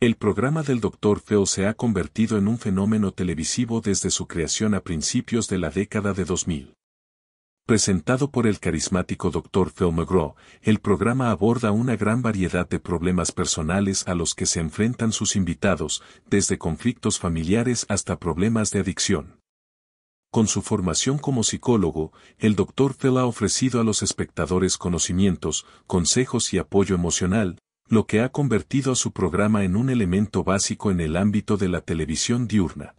El programa del Dr. Feo se ha convertido en un fenómeno televisivo desde su creación a principios de la década de 2000. Presentado por el carismático Dr. Phil McGraw, el programa aborda una gran variedad de problemas personales a los que se enfrentan sus invitados, desde conflictos familiares hasta problemas de adicción. Con su formación como psicólogo, el Dr. Phil ha ofrecido a los espectadores conocimientos, consejos y apoyo emocional, lo que ha convertido a su programa en un elemento básico en el ámbito de la televisión diurna.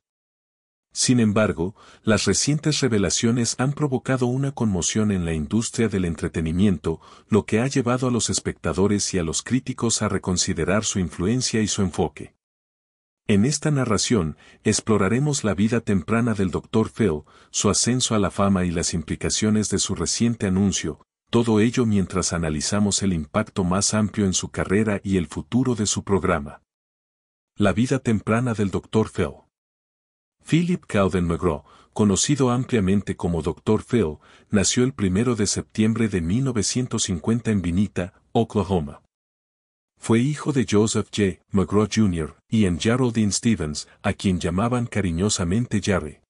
Sin embargo, las recientes revelaciones han provocado una conmoción en la industria del entretenimiento, lo que ha llevado a los espectadores y a los críticos a reconsiderar su influencia y su enfoque. En esta narración, exploraremos la vida temprana del Dr. Phil, su ascenso a la fama y las implicaciones de su reciente anuncio, todo ello mientras analizamos el impacto más amplio en su carrera y el futuro de su programa. La vida temprana del Dr. Phil. Philip Cowden McGraw, conocido ampliamente como Dr. Phil, nació el 1 de septiembre de 1950 en Vinita, Oklahoma. Fue hijo de Joseph J. McGraw Jr. y en Geraldine Stevens, a quien llamaban cariñosamente Jerry.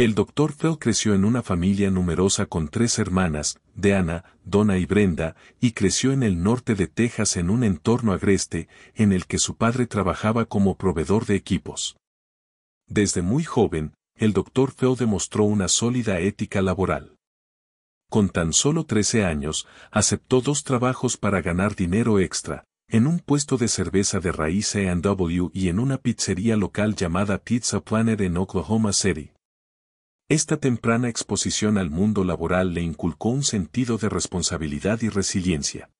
El doctor Fell creció en una familia numerosa con tres hermanas, Deanna, Donna y Brenda, y creció en el norte de Texas en un entorno agreste, en el que su padre trabajaba como proveedor de equipos. Desde muy joven, el doctor Feo demostró una sólida ética laboral. Con tan solo 13 años, aceptó dos trabajos para ganar dinero extra, en un puesto de cerveza de raíz A&W y en una pizzería local llamada Pizza Planet en Oklahoma City. Esta temprana exposición al mundo laboral le inculcó un sentido de responsabilidad y resiliencia.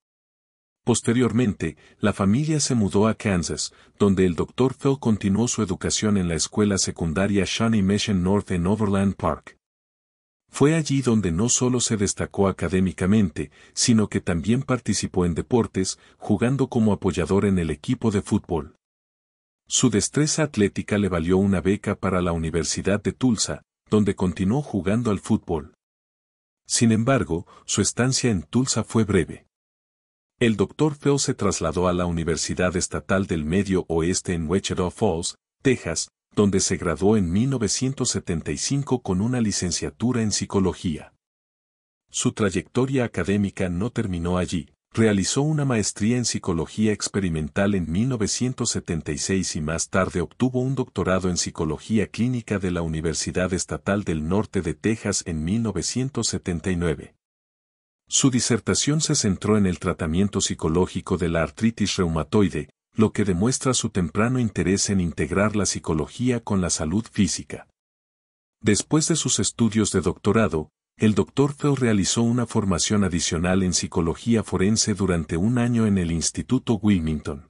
Posteriormente, la familia se mudó a Kansas, donde el Dr. Phil continuó su educación en la escuela secundaria Shawnee Mission North en Overland Park. Fue allí donde no solo se destacó académicamente, sino que también participó en deportes, jugando como apoyador en el equipo de fútbol. Su destreza atlética le valió una beca para la Universidad de Tulsa, donde continuó jugando al fútbol. Sin embargo, su estancia en Tulsa fue breve. El doctor Feo se trasladó a la Universidad Estatal del Medio Oeste en Wichita Falls, Texas, donde se graduó en 1975 con una licenciatura en psicología. Su trayectoria académica no terminó allí. Realizó una maestría en psicología experimental en 1976 y más tarde obtuvo un doctorado en psicología clínica de la Universidad Estatal del Norte de Texas en 1979. Su disertación se centró en el tratamiento psicológico de la artritis reumatoide, lo que demuestra su temprano interés en integrar la psicología con la salud física. Después de sus estudios de doctorado, el Dr. Feo realizó una formación adicional en psicología forense durante un año en el Instituto Wilmington.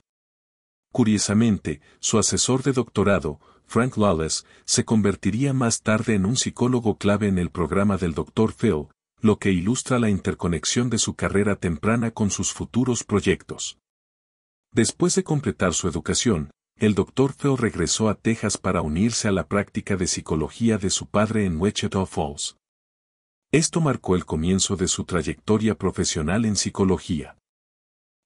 Curiosamente, su asesor de doctorado, Frank Lawless, se convertiría más tarde en un psicólogo clave en el programa del Dr. Feo, lo que ilustra la interconexión de su carrera temprana con sus futuros proyectos. Después de completar su educación, el Dr. Feo regresó a Texas para unirse a la práctica de psicología de su padre en Wichita Falls. Esto marcó el comienzo de su trayectoria profesional en psicología.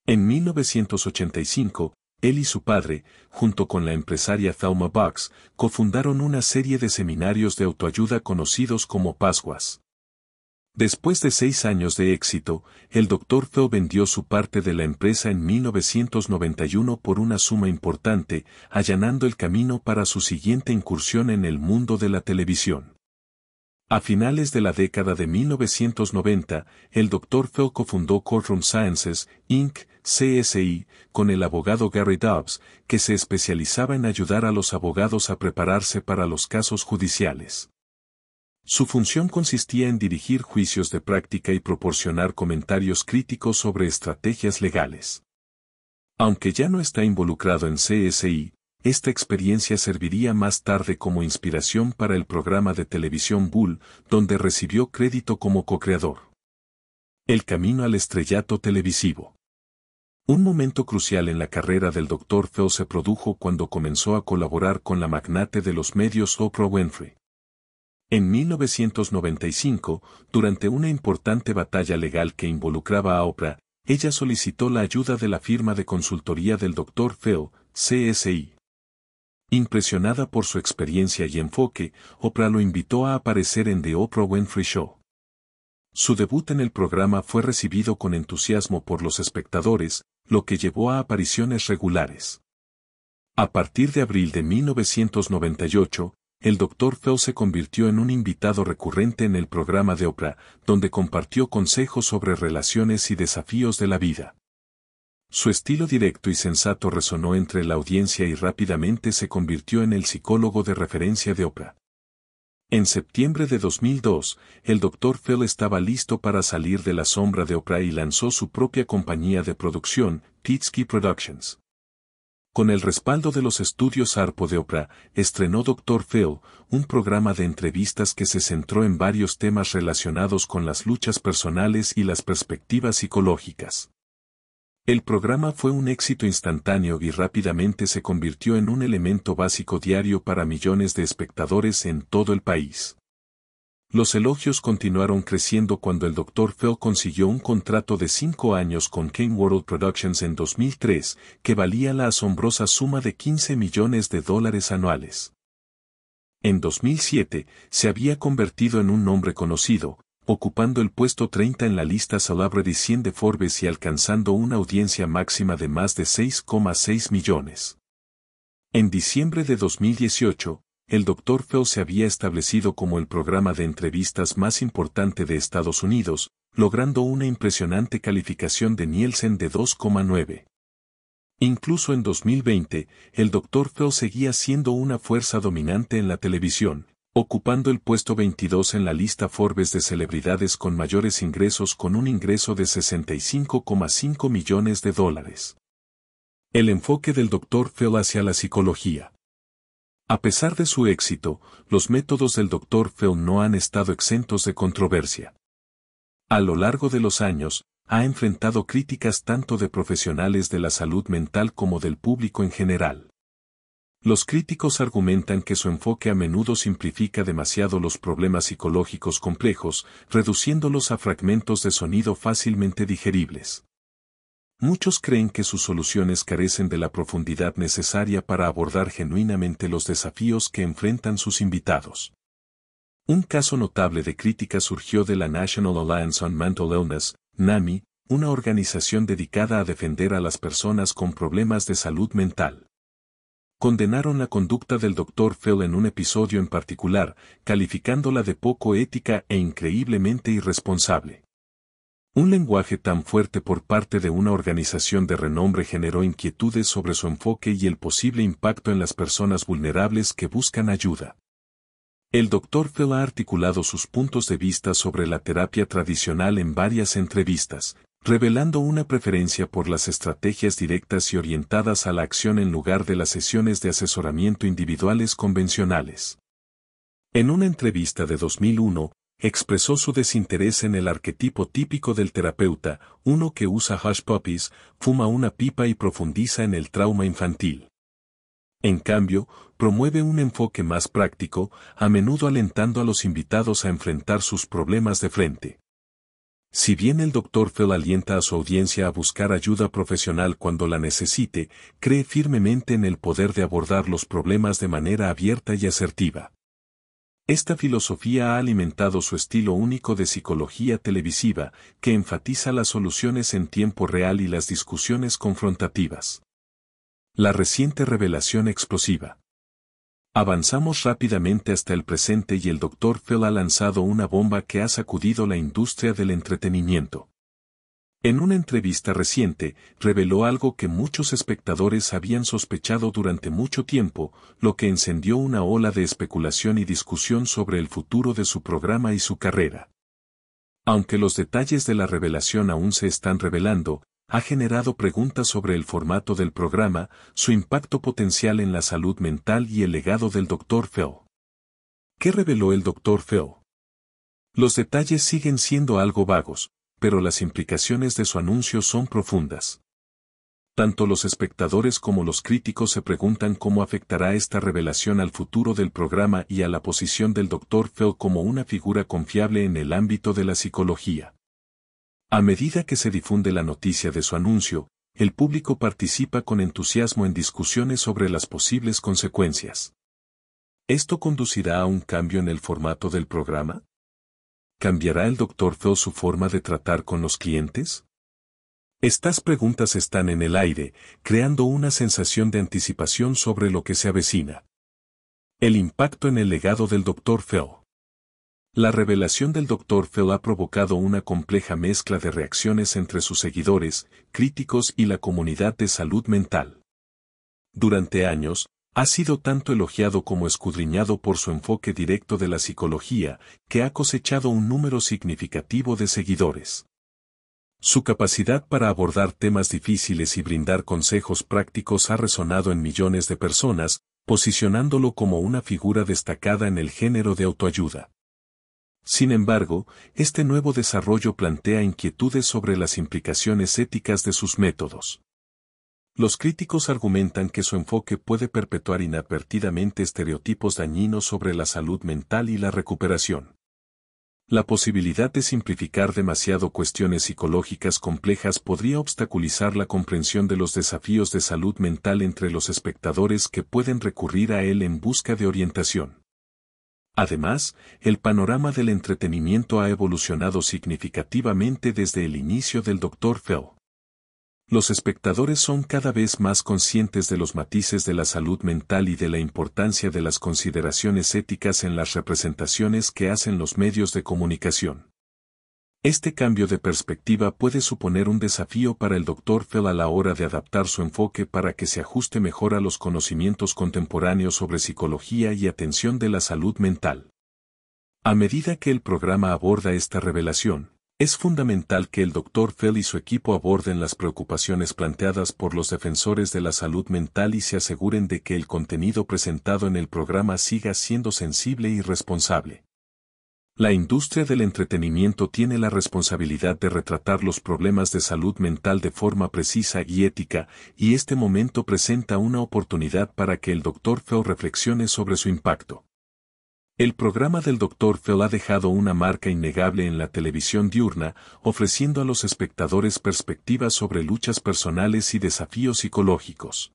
En 1985, él y su padre, junto con la empresaria Thelma Bucks, cofundaron una serie de seminarios de autoayuda conocidos como Pascuas. Después de seis años de éxito, el Dr. Theo vendió su parte de la empresa en 1991 por una suma importante, allanando el camino para su siguiente incursión en el mundo de la televisión. A finales de la década de 1990, el Dr. Felco fundó Courtroom Sciences, Inc., CSI, con el abogado Gary Dobbs, que se especializaba en ayudar a los abogados a prepararse para los casos judiciales. Su función consistía en dirigir juicios de práctica y proporcionar comentarios críticos sobre estrategias legales. Aunque ya no está involucrado en CSI, esta experiencia serviría más tarde como inspiración para el programa de televisión Bull, donde recibió crédito como co-creador. El camino al estrellato televisivo. Un momento crucial en la carrera del Dr. feo se produjo cuando comenzó a colaborar con la magnate de los medios Oprah Winfrey. En 1995, durante una importante batalla legal que involucraba a Oprah, ella solicitó la ayuda de la firma de consultoría del Dr. feo CSI, Impresionada por su experiencia y enfoque, Oprah lo invitó a aparecer en The Oprah Winfrey Show. Su debut en el programa fue recibido con entusiasmo por los espectadores, lo que llevó a apariciones regulares. A partir de abril de 1998, el Dr. Phil se convirtió en un invitado recurrente en el programa de Oprah, donde compartió consejos sobre relaciones y desafíos de la vida. Su estilo directo y sensato resonó entre la audiencia y rápidamente se convirtió en el psicólogo de referencia de Oprah. En septiembre de 2002, el Dr. Phil estaba listo para salir de la sombra de Oprah y lanzó su propia compañía de producción, Titsky Productions. Con el respaldo de los estudios ARPO de Oprah, estrenó Dr. Phil, un programa de entrevistas que se centró en varios temas relacionados con las luchas personales y las perspectivas psicológicas. El programa fue un éxito instantáneo y rápidamente se convirtió en un elemento básico diario para millones de espectadores en todo el país. Los elogios continuaron creciendo cuando el Dr. Phil consiguió un contrato de cinco años con King World Productions en 2003, que valía la asombrosa suma de 15 millones de dólares anuales. En 2007, se había convertido en un nombre conocido, ocupando el puesto 30 en la lista Celebrity 100 de Forbes y alcanzando una audiencia máxima de más de 6,6 millones. En diciembre de 2018, el Dr. Phil se había establecido como el programa de entrevistas más importante de Estados Unidos, logrando una impresionante calificación de Nielsen de 2,9. Incluso en 2020, el Dr. Phil seguía siendo una fuerza dominante en la televisión, ocupando el puesto 22 en la lista Forbes de celebridades con mayores ingresos con un ingreso de 65,5 millones de dólares. El enfoque del Dr. Phil hacia la psicología. A pesar de su éxito, los métodos del Dr. Phil no han estado exentos de controversia. A lo largo de los años, ha enfrentado críticas tanto de profesionales de la salud mental como del público en general. Los críticos argumentan que su enfoque a menudo simplifica demasiado los problemas psicológicos complejos, reduciéndolos a fragmentos de sonido fácilmente digeribles. Muchos creen que sus soluciones carecen de la profundidad necesaria para abordar genuinamente los desafíos que enfrentan sus invitados. Un caso notable de crítica surgió de la National Alliance on Mental Illness, NAMI, una organización dedicada a defender a las personas con problemas de salud mental condenaron la conducta del Dr. Phil en un episodio en particular, calificándola de poco ética e increíblemente irresponsable. Un lenguaje tan fuerte por parte de una organización de renombre generó inquietudes sobre su enfoque y el posible impacto en las personas vulnerables que buscan ayuda. El Dr. Phil ha articulado sus puntos de vista sobre la terapia tradicional en varias entrevistas, revelando una preferencia por las estrategias directas y orientadas a la acción en lugar de las sesiones de asesoramiento individuales convencionales. En una entrevista de 2001, expresó su desinterés en el arquetipo típico del terapeuta, uno que usa hash puppies, fuma una pipa y profundiza en el trauma infantil. En cambio, promueve un enfoque más práctico, a menudo alentando a los invitados a enfrentar sus problemas de frente. Si bien el Dr. Phil alienta a su audiencia a buscar ayuda profesional cuando la necesite, cree firmemente en el poder de abordar los problemas de manera abierta y asertiva. Esta filosofía ha alimentado su estilo único de psicología televisiva, que enfatiza las soluciones en tiempo real y las discusiones confrontativas. La reciente revelación explosiva. Avanzamos rápidamente hasta el presente y el Dr. Phil ha lanzado una bomba que ha sacudido la industria del entretenimiento. En una entrevista reciente, reveló algo que muchos espectadores habían sospechado durante mucho tiempo, lo que encendió una ola de especulación y discusión sobre el futuro de su programa y su carrera. Aunque los detalles de la revelación aún se están revelando, ha generado preguntas sobre el formato del programa, su impacto potencial en la salud mental y el legado del Dr. Phil. ¿Qué reveló el Dr. Phil? Los detalles siguen siendo algo vagos, pero las implicaciones de su anuncio son profundas. Tanto los espectadores como los críticos se preguntan cómo afectará esta revelación al futuro del programa y a la posición del Dr. Phil como una figura confiable en el ámbito de la psicología. A medida que se difunde la noticia de su anuncio, el público participa con entusiasmo en discusiones sobre las posibles consecuencias. ¿Esto conducirá a un cambio en el formato del programa? ¿Cambiará el Dr. Feo su forma de tratar con los clientes? Estas preguntas están en el aire, creando una sensación de anticipación sobre lo que se avecina. El impacto en el legado del Dr. Feo. La revelación del Dr. Phil ha provocado una compleja mezcla de reacciones entre sus seguidores, críticos y la comunidad de salud mental. Durante años, ha sido tanto elogiado como escudriñado por su enfoque directo de la psicología, que ha cosechado un número significativo de seguidores. Su capacidad para abordar temas difíciles y brindar consejos prácticos ha resonado en millones de personas, posicionándolo como una figura destacada en el género de autoayuda. Sin embargo, este nuevo desarrollo plantea inquietudes sobre las implicaciones éticas de sus métodos. Los críticos argumentan que su enfoque puede perpetuar inadvertidamente estereotipos dañinos sobre la salud mental y la recuperación. La posibilidad de simplificar demasiado cuestiones psicológicas complejas podría obstaculizar la comprensión de los desafíos de salud mental entre los espectadores que pueden recurrir a él en busca de orientación. Además, el panorama del entretenimiento ha evolucionado significativamente desde el inicio del Dr. Phil. Los espectadores son cada vez más conscientes de los matices de la salud mental y de la importancia de las consideraciones éticas en las representaciones que hacen los medios de comunicación. Este cambio de perspectiva puede suponer un desafío para el Dr. Fell a la hora de adaptar su enfoque para que se ajuste mejor a los conocimientos contemporáneos sobre psicología y atención de la salud mental. A medida que el programa aborda esta revelación, es fundamental que el Dr. Fell y su equipo aborden las preocupaciones planteadas por los defensores de la salud mental y se aseguren de que el contenido presentado en el programa siga siendo sensible y responsable. La industria del entretenimiento tiene la responsabilidad de retratar los problemas de salud mental de forma precisa y ética, y este momento presenta una oportunidad para que el Dr. Feo reflexione sobre su impacto. El programa del Dr. Feo ha dejado una marca innegable en la televisión diurna, ofreciendo a los espectadores perspectivas sobre luchas personales y desafíos psicológicos.